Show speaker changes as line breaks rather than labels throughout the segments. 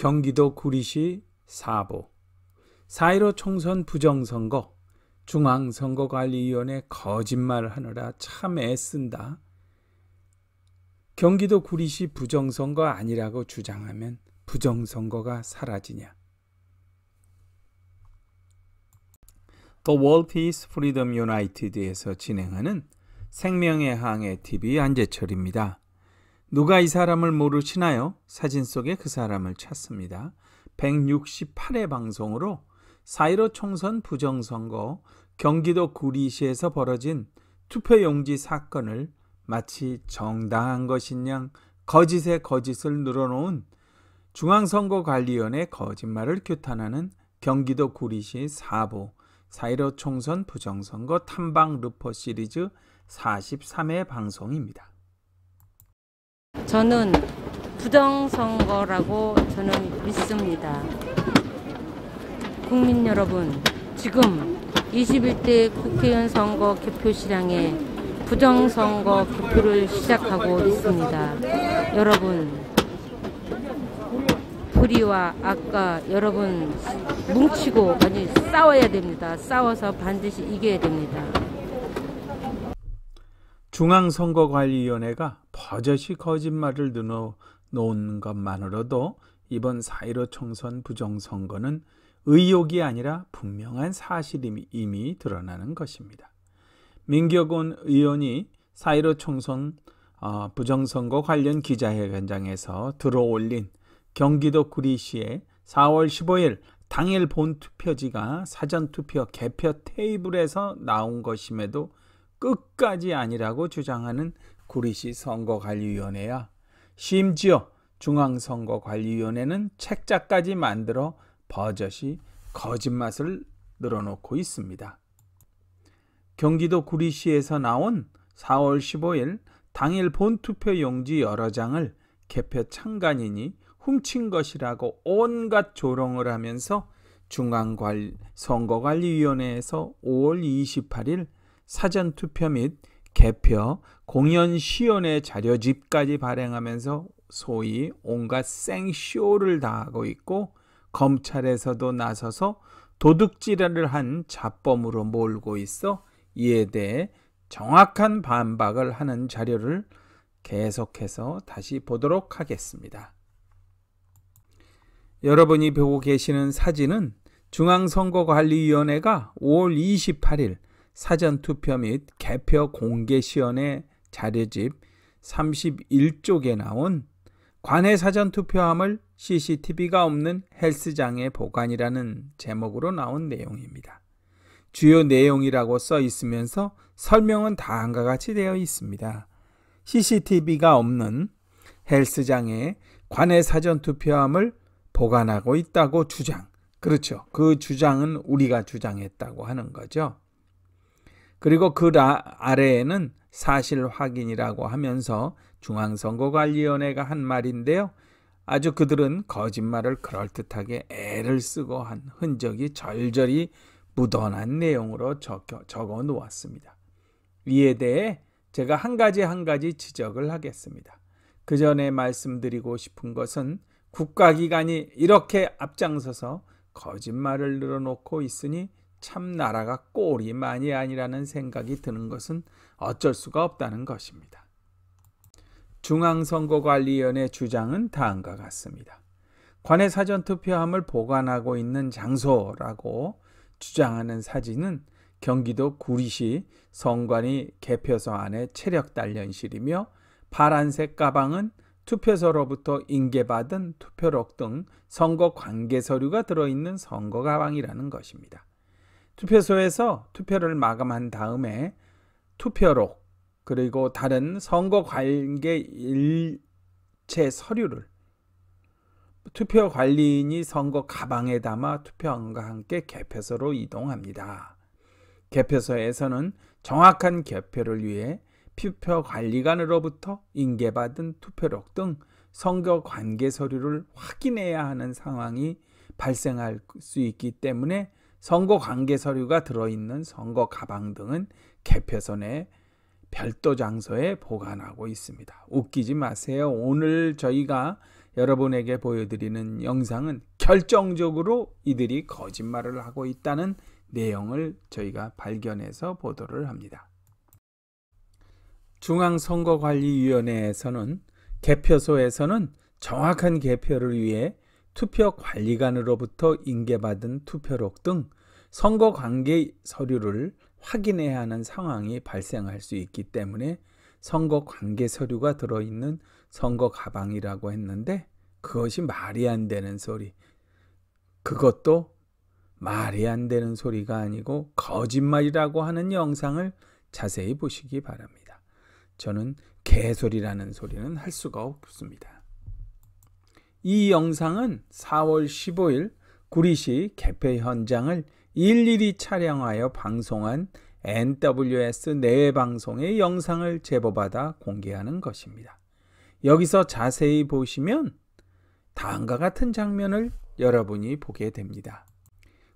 경기도 구리시 사보, 4.15 총선 부정선거, 중앙선거관리위원회 거짓말하느라 참 애쓴다. 경기도 구리시 부정선거 아니라고 주장하면 부정선거가 사라지냐. 또 월피스 프리덤 유나이티드에서 진행하는 생명의 항해 TV 안재철입니다. 누가 이 사람을 모르시나요? 사진 속에 그 사람을 찾습니다. 168회 방송으로 사이로 총선 부정선거 경기도 구리시에서 벌어진 투표용지 사건을 마치 정당한 것인양 거짓에 거짓을 늘어놓은 중앙선거관리위원회 거짓말을 규탄하는 경기도 구리시 사보 사이로 총선 부정선거 탐방 루퍼 시리즈 43회 방송입니다. 저는 부정선거라고 저는 믿습니다. 국민 여러분, 지금 21대 국회의원 선거 개표 시장에 부정선거 개표를 시작하고 있습니다. 여러분, 불의와 아까 여러분 뭉치고 아니 싸워야 됩니다. 싸워서 반드시 이겨야 됩니다. 중앙선거관리위원회가 버젓이 거짓말을 늘어놓은 것만으로도 이번 4.15 총선 부정선거는 의혹이 아니라 분명한 사실임이 이미 드러나는 것입니다. 민격원 의원이 4.15 총선 어, 부정선거 관련 기자회견장에서 들어올린 경기도 구리시의 4월 15일 당일 본투표지가 사전투표 개표 테이블에서 나온 것임에도 끝까지 아니라고 주장하는 구리시 선거관리위원회야. 심지어 중앙선거관리위원회는 책자까지 만들어 버젓이 거짓말을 늘어놓고 있습니다. 경기도 구리시에서 나온 4월 15일 당일 본투표 용지 여러 장을 개표 창간인이 훔친 것이라고 온갖 조롱을 하면서 중앙 선거관리위원회에서 5월 28일 사전 투표 및 개표, 공연 시연의 자료집까지 발행하면서 소위 온갖 생쇼를 다하고 있고 검찰에서도 나서서 도둑질을 한 자범으로 몰고 있어 이에 대해 정확한 반박을 하는 자료를 계속해서 다시 보도록 하겠습니다. 여러분이 보고 계시는 사진은 중앙선거관리위원회가 5월 28일 사전 투표 및 개표 공개 시연의 자료집 31쪽에 나온 관해 사전 투표함을 CCTV가 없는 헬스장의 보관이라는 제목으로 나온 내용입니다. 주요 내용이라고 써 있으면서 설명은 다음과 같이 되어 있습니다. CCTV가 없는 헬스장에 관해 사전 투표함을 보관하고 있다고 주장. 그렇죠. 그 주장은 우리가 주장했다고 하는 거죠. 그리고 그 아래에는 사실 확인이라고 하면서 중앙선거관리위원회가 한 말인데요. 아주 그들은 거짓말을 그럴듯하게 애를 쓰고 한 흔적이 절절히 묻어난 내용으로 적어, 적어 놓았습니다. 이에 대해 제가 한 가지 한 가지 지적을 하겠습니다. 그 전에 말씀드리고 싶은 것은 국가기관이 이렇게 앞장서서 거짓말을 늘어놓고 있으니 참 나라가 꼬리만이 아니라는 생각이 드는 것은 어쩔 수가 없다는 것입니다. 중앙선거관리위원회 주장은 다음과 같습니다. 관내 사전투표함을 보관하고 있는 장소라고 주장하는 사진은 경기도 구리시 성관이 개표소 안의 체력단련실이며 파란색 가방은 투표소로부터 인계받은 투표록 등 선거 관계 서류가 들어있는 선거 가방이라는 것입니다. 투표소에서 투표를 마감한 다음에 투표록 그리고 다른 선거 관계 일체 서류를 투표 관리인이 선거 가방에 담아 투표함과 함께 개표소로 이동합니다. 개표소에서는 정확한 개표를 위해 투표 관리관으로부터 인계받은 투표록 등 선거 관계 서류를 확인해야 하는 상황이 발생할 수 있기 때문에 선거 관계 서류가 들어있는 선거 가방 등은 개표선에 별도 장소에 보관하고 있습니다. 웃기지 마세요. 오늘 저희가 여러분에게 보여드리는 영상은 결정적으로 이들이 거짓말을 하고 있다는 내용을 저희가 발견해서 보도를 합니다. 중앙선거관리위원회에서는 개표소에서는 정확한 개표를 위해 투표 관리관으로부터 인계받은 투표록 등 선거 관계 서류를 확인해야 하는 상황이 발생할 수 있기 때문에 선거 관계 서류가 들어있는 선거 가방이라고 했는데 그것이 말이 안 되는 소리. 그것도 말이 안 되는 소리가 아니고 거짓말이라고 하는 영상을 자세히 보시기 바랍니다. 저는 개소리라는 소리는 할 수가 없습니다. 이 영상은 4월 15일 구리시 개폐 현장을 일일이 촬영하여 방송한 NWS 내외 방송의 영상을 제보받아 공개하는 것입니다. 여기서 자세히 보시면 다음과 같은 장면을 여러분이 보게 됩니다.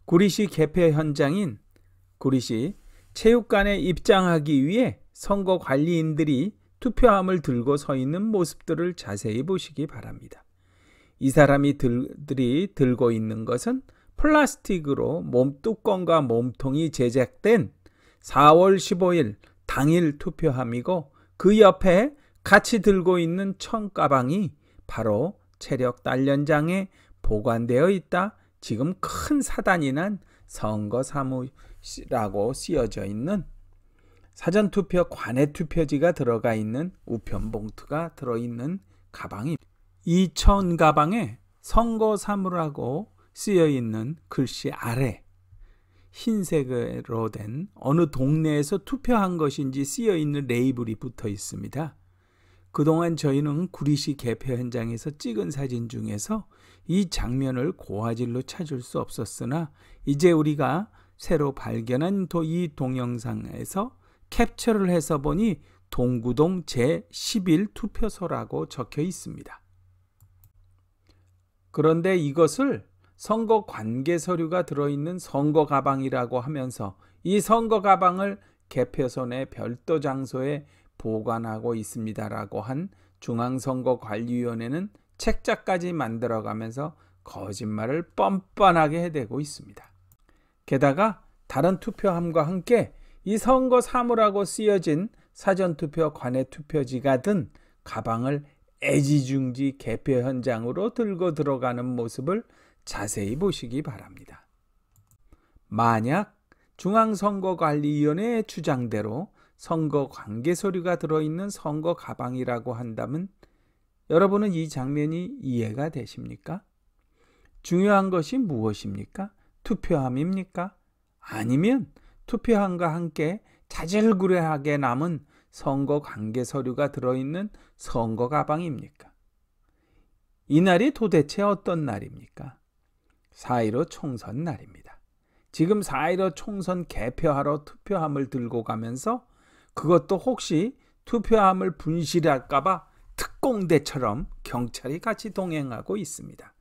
구리시 개표 현장인 구리시 체육관에 입장하기 위해 선거 관리인들이 투표함을 들고 서 있는 모습들을 자세히 보시기 바랍니다. 이 사람이 들이 들 들고 있는 것은 플라스틱으로 몸뚜껑과 몸통이 제작된 4월 15일 당일 투표함이고 그 옆에 같이 들고 있는 청가방이 바로 체력 단련장에 보관되어 있다. 지금 큰 사단이 난 선거 사무라고 쓰여져 있는 사전투표 관외 투표지가 들어가 있는 우편 봉투가 들어있는 가방입니다. 이천 가방에 선거 사물하고 쓰여 있는 글씨 아래 흰색으로 된 어느 동네에서 투표한 것인지 쓰여 있는 레이블이 붙어 있습니다. 그동안 저희는 구리시 개표 현장에서 찍은 사진 중에서 이 장면을 고화질로 찾을 수 없었으나 이제 우리가 새로 발견한 이 동영상에서 캡처를 해서 보니 동구동 제11 투표소라고 적혀 있습니다. 그런데 이것을 선거 관계 서류가 들어있는 선거 가방이라고 하면서 이 선거 가방을 개표선의 별도 장소에 보관하고 있습니다라고 한 중앙선거관리위원회는 책자까지 만들어가면서 거짓말을 뻔뻔하게 해대고 있습니다. 게다가 다른 투표함과 함께 이 선거 사무라고 쓰여진 사전투표 관외 투표지가 든 가방을 애지중지 개표 현장으로 들고 들어가는 모습을 자세히 보시기 바랍니다. 만약 중앙선거관리위원회의 주장대로 선거 관계 서류가 들어있는 선거 가방이라고 한다면 여러분은 이 장면이 이해가 되십니까? 중요한 것이 무엇입니까? 투표함입니까? 아니면 투표함과 함께 자질구레하게 남은 선거 관계 서류가 들어있는 선거 가방입니까? 이날이 도대체 어떤 날입니까? 4.15 총선 날입니다. 지금 4.15 총선 개표하러 투표함을 들고 가면서 그것도 혹시 투표함을 분실할까봐 특공대처럼 경찰이 같이 동행하고 있습니다.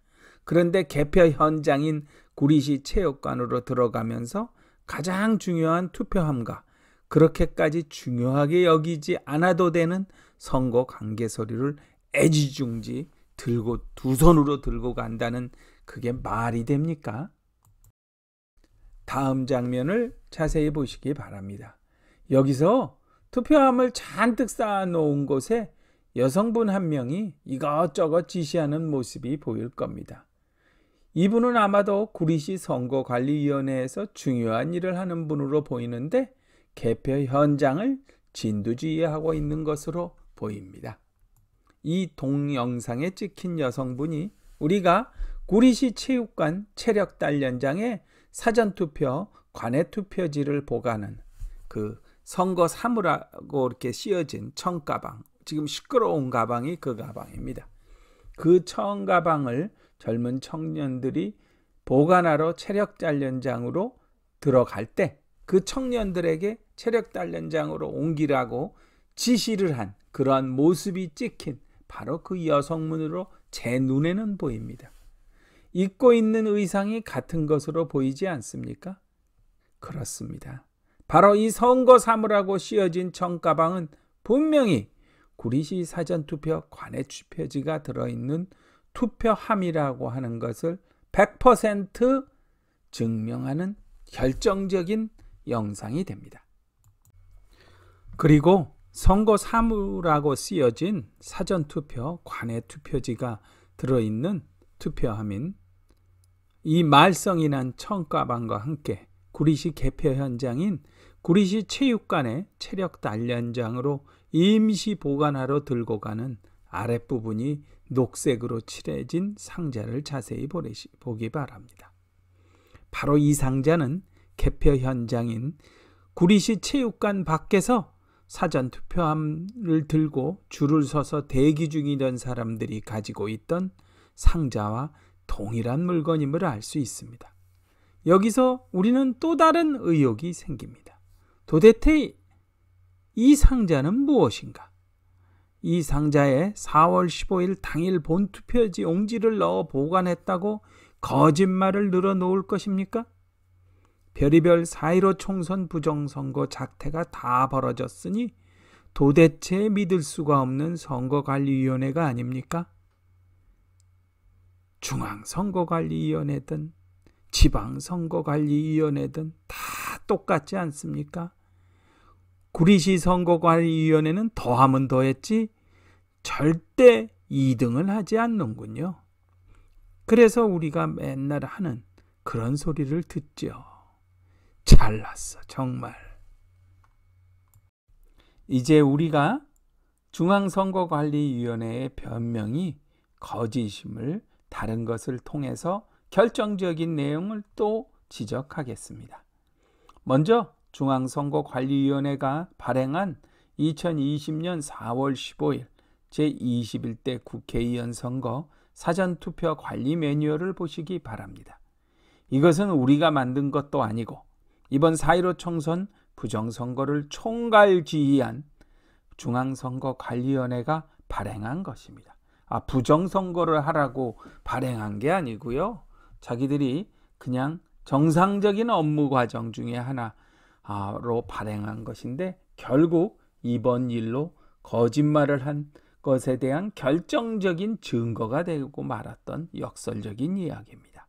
그런데 개표 현장인 구리시 체육관으로 들어가면서 가장 중요한 투표함과 그렇게까지 중요하게 여기지 않아도 되는 선거 관계서류를 애지중지 들고 두 손으로 들고 간다는 그게 말이 됩니까? 다음 장면을 자세히 보시기 바랍니다. 여기서 투표함을 잔뜩 쌓아놓은 곳에 여성분 한 명이 이것저것 지시하는 모습이 보일 겁니다. 이분은 아마도 구리시 선거관리위원회에서 중요한 일을 하는 분으로 보이는데 개표 현장을 진두지휘하고 있는 것으로 보입니다. 이 동영상에 찍힌 여성분이 우리가 구리시 체육관 체력 단련장에 사전투표 관외투표지를 보관한 그 선거 사무라고 이렇게 씌어진 청가방 지금 시끄러운 가방이 그 가방입니다. 그 청가방을 젊은 청년들이 보관하러 체력 단련장으로 들어갈 때 그 청년들에게 체력 단련장으로 옮기라고 지시를 한 그러한 모습이 찍힌 바로 그 여성문으로 제 눈에는 보입니다. 입고 있는 의상이 같은 것으로 보이지 않습니까? 그렇습니다. 바로 이 선거 사무라고 씌어진 청가방은 분명히 구리시 사전투표 관외투표지가 들어있는 투표함이라고 하는 것을 100% 증명하는 결정적인 영상이 됩니다. 그리고 선거 사무라고 쓰여진 사전투표, 관외투표지가 들어있는 투표함인 이 말썽이 난 청가방과 함께 구리시 개표 현장인 구리시 체육관의 체력 단련장으로 임시 보관하러 들고 가는 아랫부분이 녹색으로 칠해진 상자를 자세히 보시 보기 바랍니다. 바로 이 상자는 개표 현장인 구리시 체육관 밖에서 사전 투표함을 들고 줄을 서서 대기 중이던 사람들이 가지고 있던 상자와 동일한 물건임을 알 수 있습니다. 여기서 우리는 또 다른 의혹이 생깁니다. 도대체 이 상자는 무엇인가? 이 상자에 4월 15일 당일 본투표지 용지를 넣어 보관했다고 거짓말을 늘어놓을 것입니까? 별의별 사이로 총선 부정선거 자태가 다 벌어졌으니 도대체 믿을 수가 없는 선거관리위원회가 아닙니까? 중앙선거관리위원회든 지방선거관리위원회든 다 똑같지 않습니까? 구리시 선거관리위원회는 더하면 더했지 절대 2등을 하지 않는군요. 그래서 우리가 맨날 하는 그런 소리를 듣지요. 잘났어, 정말. 이제 우리가 중앙선거관리위원회의 변명이 거짓임을 다른 것을 통해서 결정적인 내용을 또 지적하겠습니다. 먼저 중앙선거관리위원회가 발행한 2020년 4월 15일 제21대 국회의원 선거 사전투표 관리 매뉴얼을 보시기 바랍니다. 이것은 우리가 만든 것도 아니고 이번 4.15 총선 부정선거를 총괄지휘한 중앙선거관리위원회가 발행한 것입니다. 아, 부정선거를 하라고 발행한 게 아니고요. 자기들이 그냥 정상적인 업무 과정 중에 하나로 발행한 것인데 결국 이번 일로 거짓말을 한 것에 대한 결정적인 증거가 되고 말았던 역설적인 이야기입니다.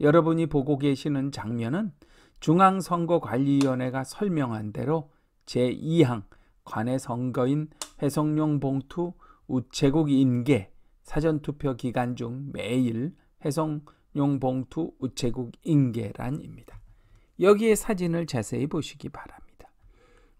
여러분이 보고 계시는 장면은 중앙선거관리위원회가 설명한 대로 제2항 관외 선거인 해석용 봉투 우체국 인계 사전투표 기간 중 매일 해석용 봉투 우체국 인계란입니다. 여기에 사진을 자세히 보시기 바랍니다.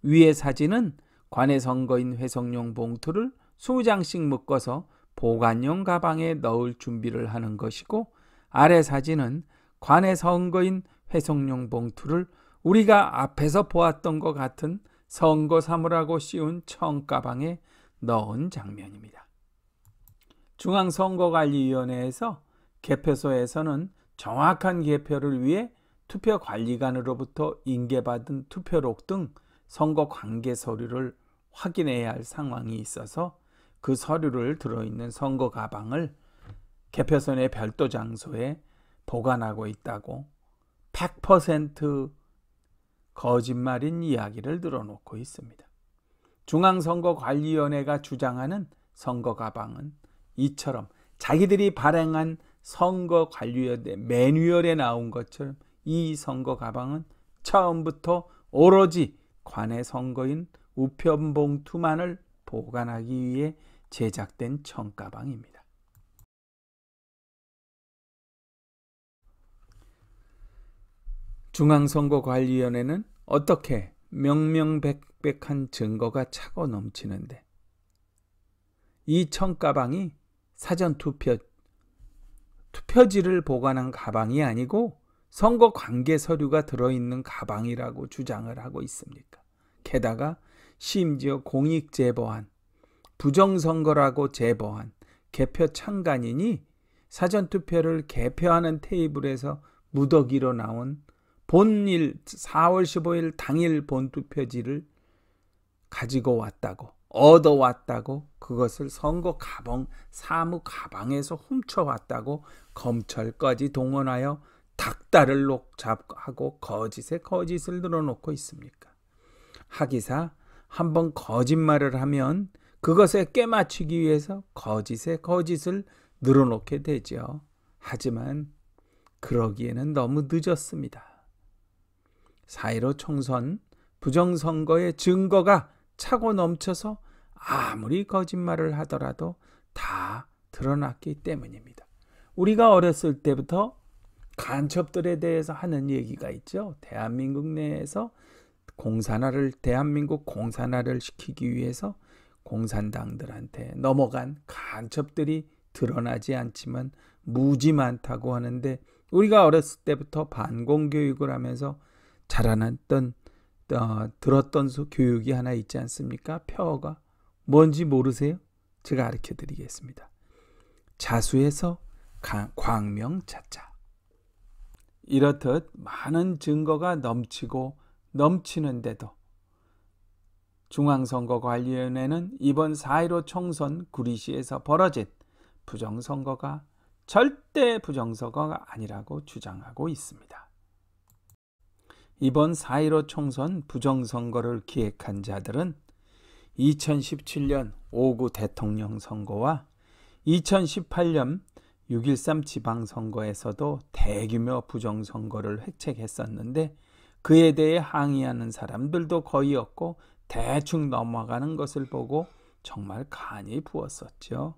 위의 사진은 관외 선거인 회성용 봉투를 20장씩 묶어서 보관용 가방에 넣을 준비를 하는 것이고 아래 사진은 관외 선거인 회송용 봉투를 우리가 앞에서 보았던 것 같은 선거 사물하고 씌운 청가방에 넣은 장면입니다. 중앙선거관리위원회에서 개표소에서는 정확한 개표를 위해 투표관리관으로부터 인계받은 투표록 등 선거 관계 서류를 확인해야 할 상황이 있어서 그 서류를 들어있는 선거 가방을 개표선의 별도 장소에 보관하고 있다고 100% 거짓말인 이야기를 늘어놓고 있습니다. 중앙선거관리위원회가 주장하는 선거 가방은 이처럼 자기들이 발행한 선거관리위원회 매뉴얼에 나온 것처럼 이 선거 가방은 처음부터 오로지 관내 선거인 우편봉투만을 보관하기 위해 제작된 청가방입니다. 중앙선거관리위원회는 어떻게 명명백백한 증거가 차고 넘치는데 이 청가방이 사전투표 투표지를 보관한 가방이 아니고 선거 관계 서류가 들어있는 가방이라고 주장을 하고 있습니까? 게다가 심지어 공익 제보한 부정선거라고 제보한 개표 창간이니 사전투표를 개표하는 테이블에서 무더기로 나온 본일 4월 15일 당일 본투표지를 가지고 왔다고 얻어왔다고 그것을 선거 가방 사무 가방에서 훔쳐왔다고 검찰까지 동원하여 닭다를 녹잡하고 거짓에 거짓을 늘어놓고 있습니까? 하기사 한번 거짓말을 하면 그것에 깨맞추기 위해서 거짓에 거짓을 늘어놓게 되죠. 하지만 그러기에는 너무 늦었습니다. 사이로 총선, 부정선거의 증거가 차고 넘쳐서 아무리 거짓말을 하더라도 다 드러났기 때문입니다. 우리가 어렸을 때부터 간첩들에 대해서 하는 얘기가 있죠. 대한민국 내에서 공산화를 대한민국 공산화를 시키기 위해서 공산당들한테 넘어간 간첩들이 드러나지 않지만 무지 많다고 하는데 우리가 어렸을 때부터 반공 교육을 하면서 자라났던 어, 들었던 교육이 하나 있지 않습니까? 펴가 뭔지 모르세요? 제가 가르쳐 드리겠습니다. 자수해서 광명 찾자. 이렇듯 많은 증거가 넘치고 넘치는데도 중앙선거관리위원회는 이번 4.15 총선 구리시에서 벌어진 부정선거가 절대 부정선거가 아니라고 주장하고 있습니다. 이번 4.15 총선 부정선거를 기획한 자들은 2017년 5구 대통령 선거와 2018년 6.13 지방선거에서도 대규모 부정선거를 획책했었는데 그에 대해 항의하는 사람들도 거의 없고 대충 넘어가는 것을 보고 정말 간이 부었었죠.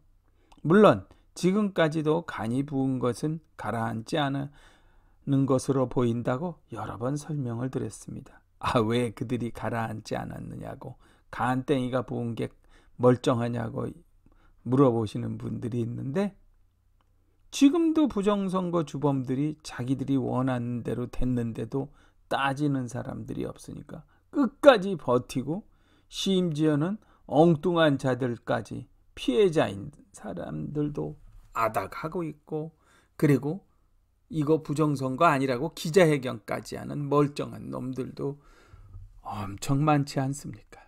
물론 지금까지도 간이 부은 것은 가라앉지 않은 는 것으로 보인다고 여러 번 설명을 드렸습니다. 아, 왜 그들이 가라앉지 않았느냐고, 간땡이가 부은 게 멀쩡하냐고 물어보시는 분들이 있는데, 지금도 부정선거 주범들이 자기들이 원하는 대로 됐는데도 따지는 사람들이 없으니까 끝까지 버티고, 심지어는 엉뚱한 자들까지 피해자인 사람들도 아닥하고 있고, 그리고 이거 부정선거 아니라고 기자회견까지 하는 멀쩡한 놈들도 엄청 많지 않습니까?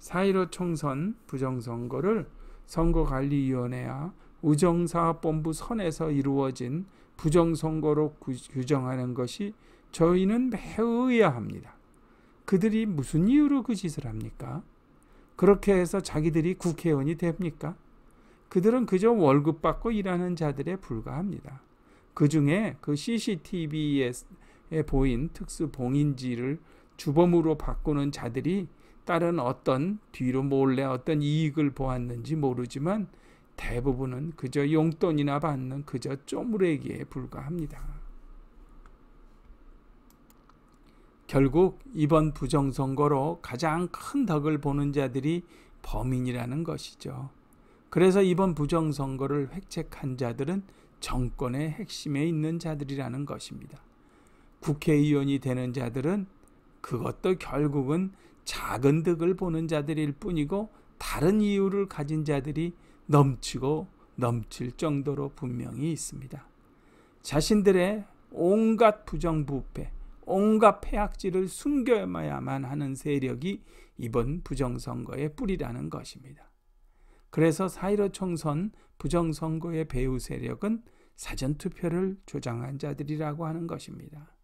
4.15 총선 부정선거를 선거관리위원회와 우정사업본부 선에서 이루어진 부정선거로 규정하는 것이 저희는 매우 의아합니다. 그들이 무슨 이유로 그 짓을 합니까? 그렇게 해서 자기들이 국회의원이 됩니까? 그들은 그저 월급 받고 일하는 자들에 불과합니다. 그 중에 그 CCTV에 보인 특수 봉인지를 주범으로 바꾸는 자들이 다른 어떤 뒤로 몰래 어떤 이익을 보았는지 모르지만 대부분은 그저 용돈이나 받는 그저 쪼무레기에 불과합니다. 결국 이번 부정선거로 가장 큰 덕을 보는 자들이 범인이라는 것이죠. 그래서 이번 부정선거를 획책한 자들은 정권의 핵심에 있는 자들이라는 것입니다. 국회의원이 되는 자들은 그것도 결국은 작은 득을 보는 자들일 뿐이고 다른 이유를 가진 자들이 넘치고 넘칠 정도로 분명히 있습니다. 자신들의 온갖 부정부패, 온갖 폐악질을 숨겨야만 하는 세력이 이번 부정선거의 뿌리라는 것입니다. 그래서 4.15 총선 부정선거의 배후 세력은 사전투표를 조장한 자들이라고 하는 것입니다.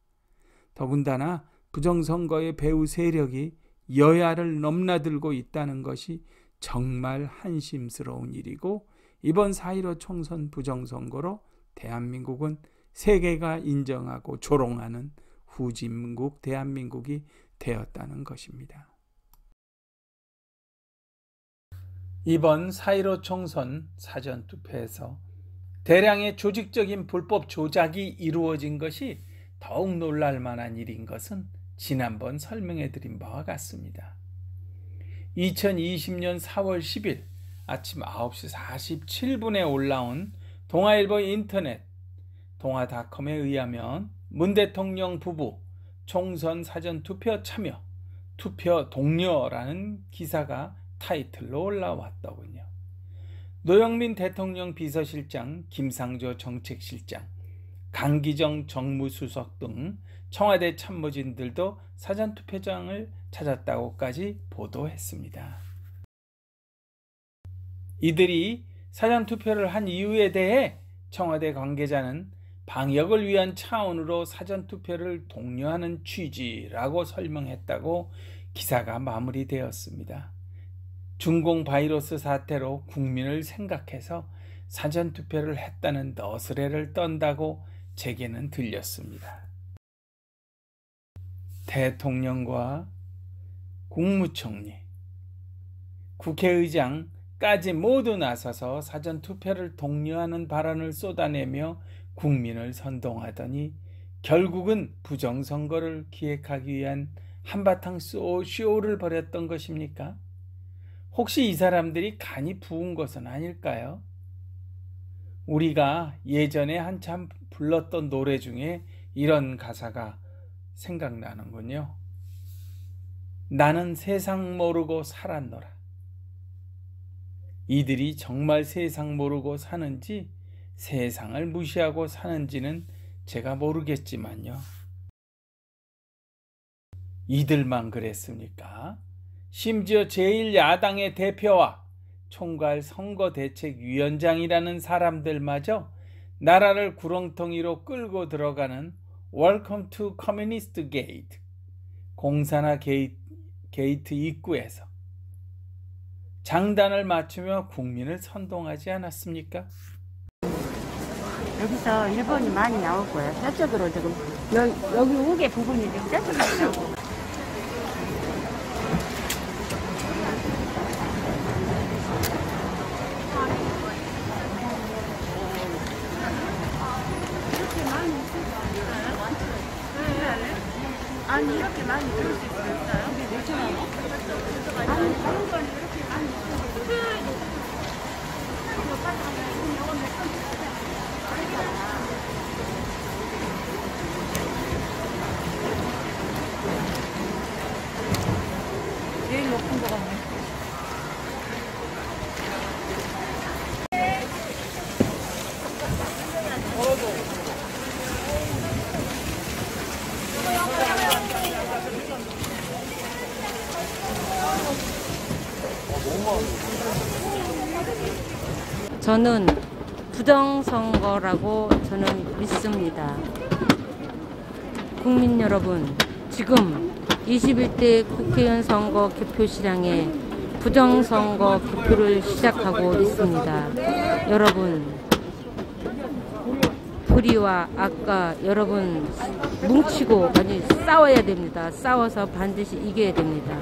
더군다나 부정선거의 배후 세력이 여야를 넘나들고 있다는 것이 정말 한심스러운 일이고 이번 4.15 총선 부정선거로 대한민국은 세계가 인정하고 조롱하는 후진국 대한민국이 되었다는 것입니다. 이번 4.15 총선 사전투표에서 대량의 조직적인 불법 조작이 이루어진 것이 더욱 놀랄 만한 일인 것은 지난번 설명해 드린 바와 같습니다. 2020년 4월 10일 아침 9시 47분에 올라온 동아일보 인터넷 동아닷컴에 의하면 문 대통령 부부 총선 사전 투표 참여 투표 동료라는 기사가 타이틀로 올라왔더군요. 노영민 대통령 비서실장, 김상조 정책실장, 강기정 정무수석 등 청와대 참모진들도 사전투표장을 찾았다고까지 보도했습니다. 이들이 사전투표를 한 이유에 대해 청와대 관계자는 방역을 위한 차원으로 사전투표를 독려하는 취지라고 설명했다고 기사가 마무리되었습니다. 중공 바이러스 사태로 국민을 생각해서 사전투표를 했다는 너스레를 떤다고 제게는 들렸습니다. 대통령과 국무총리, 국회의장까지 모두 나서서 사전투표를 독려하는 발언을 쏟아내며 국민을 선동하더니 결국은 부정선거를 기획하기 위한 한바탕 쇼를 벌였던 것입니까? 혹시 이 사람들이 간이 부은 것은 아닐까요? 우리가 예전에 한참 불렀던 노래 중에 이런 가사가 생각나는군요. 나는 세상 모르고 살았노라. 이들이 정말 세상 모르고 사는지 세상을 무시하고 사는지는 제가 모르겠지만요. 이들만 그랬습니까? 심지어 제1야당의 대표와 총괄 선거대책위원장이라는 사람들마저 나라를 구렁텅이로 끌고 들어가는 웰컴 투 커뮤니스트 게이트 공산화 게이, 게이트 입구에서 장단을 맞추며 국민을 선동하지 않았습니까? 여기서 일본이 많이 나오고요. 저쪽으로 지금 여, 여기 우계 부분이 지금 저쪽으로 나오고 何 저는 부정선거라고 저는 믿습니다. 국민 여러분, 지금 21대 국회의원 선거 개표 시장에 부정선거 개표를 시작하고 있습니다. 여러분, 불의와 아까 여러분 뭉치고 아니 싸워야 됩니다. 싸워서 반드시 이겨야 됩니다.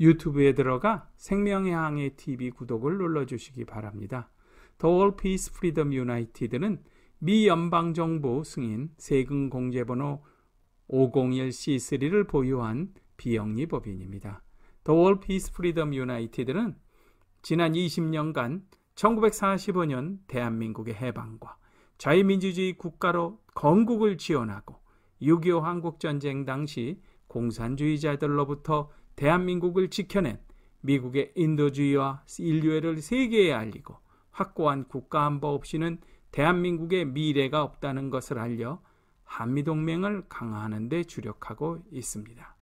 유튜브에 들어가 생명의 항해 TV 구독을 눌러주시기 바랍니다. 더 h e All Peace Freedom United는 미 연방정부 승인 세금 공제번호 501C3를 보유한 비영리 법인입니다. 더 h e All Peace Freedom United는 지난 20년간 1945년 대한민국의 해방과 자유민주주의 국가로 건국을 지원하고 6.25 한국전쟁 당시 공산주의자들로부터 대한민국을 지켜낸 미국의 인도주의와 인류애를 세계에 알리고 확고한 국가 안보 없이는 대한민국의 미래가 없다는 것을 알려 한미동맹을 강화하는 데 주력하고 있습니다.